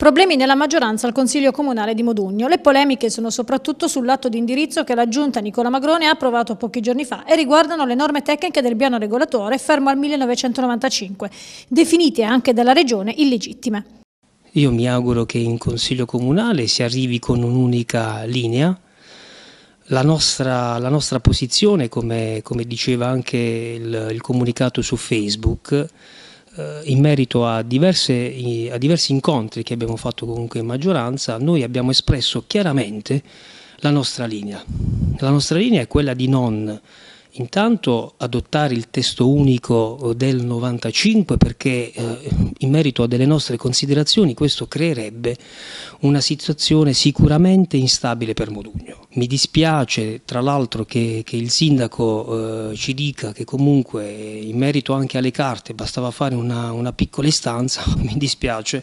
Problemi nella maggioranza al Consiglio Comunale di Modugno. Le polemiche sono soprattutto sull'atto di indirizzo che la Giunta Nicola Magrone ha approvato pochi giorni fa e riguardano le norme tecniche del piano regolatore fermo al 1995, definite anche dalla Regione illegittime. Io mi auguro che in Consiglio Comunale si arrivi con un'unica linea, la nostra, la nostra, posizione, come, come diceva anche il, il comunicato su Facebook, eh, in merito a, diverse, a, diversi incontri che abbiamo fatto comunque in maggioranza, noi abbiamo espresso chiaramente la nostra linea. La nostra linea è quella di non Intanto adottare il testo unico eh, del 95 perché eh, in merito a delle nostre considerazioni questo creerebbe una situazione sicuramente instabile per Modugno. Mi dispiace tra l'altro che, che, il sindaco eh, ci dica che comunque eh, in merito anche alle carte bastava fare una, una piccola istanza, mi dispiace,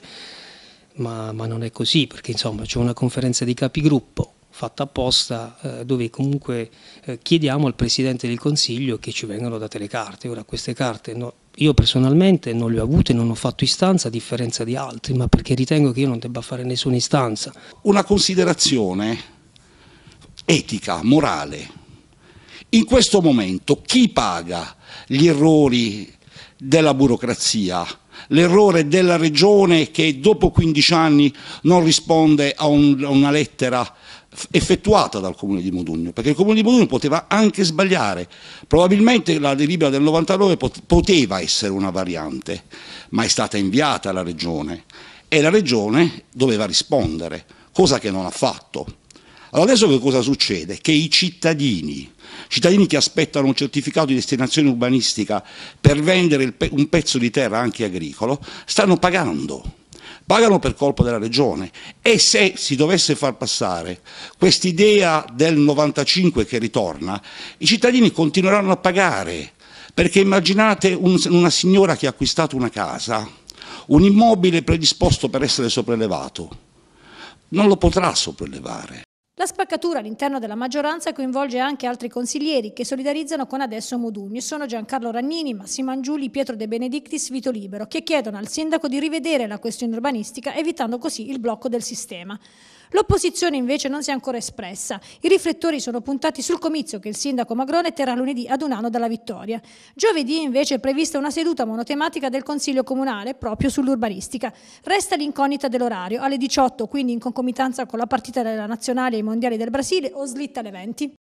ma, ma non è così perché insomma c'è una conferenza di capigruppo fatta apposta eh, dove comunque eh, chiediamo al Presidente del Consiglio che ci vengano date le carte. Ora queste carte no, io personalmente non le ho avute, non ho fatto istanza a differenza di altri, ma perché ritengo che io non debba fare nessuna istanza. Una considerazione etica, morale. In questo momento chi paga gli errori della burocrazia? l'errore della regione che dopo 15 anni non risponde a, un, a una lettera effettuata dal Comune di Modugno, perché il Comune di Modugno poteva anche sbagliare, probabilmente la delibera del 99 poteva essere una variante, ma è stata inviata alla Regione e la Regione doveva rispondere, cosa che non ha fatto. Allora adesso che cosa succede? Che i cittadini, cittadini che aspettano un certificato di destinazione urbanistica per vendere un pezzo di terra anche agricolo, stanno pagando. Pagano per colpa della regione e se si dovesse far passare quest'idea del 95 che ritorna, i cittadini continueranno a pagare perché immaginate un, una signora che ha acquistato una casa, un immobile predisposto per essere sopraelevato, non lo potrà sopraelevare spaccatura all'interno della maggioranza coinvolge anche altri consiglieri che solidarizzano con adesso Modugno. Sono Giancarlo Rannini, Massimo Angiuli, Pietro De Benedictis, Vito Libero, che chiedono al sindaco di rivedere la questione urbanistica evitando così il blocco del sistema. L'opposizione invece non si è ancora espressa. I riflettori sono puntati sul comizio che il sindaco Magrone terrà lunedì ad un anno dalla vittoria. Giovedì invece è prevista una seduta monotematica del Consiglio Comunale proprio sull'urbanistica. Resta l'incognita dell'orario, alle 18, quindi in concomitanza con la partita della nazionale ai mondiali del Brasile o slitta alle 20.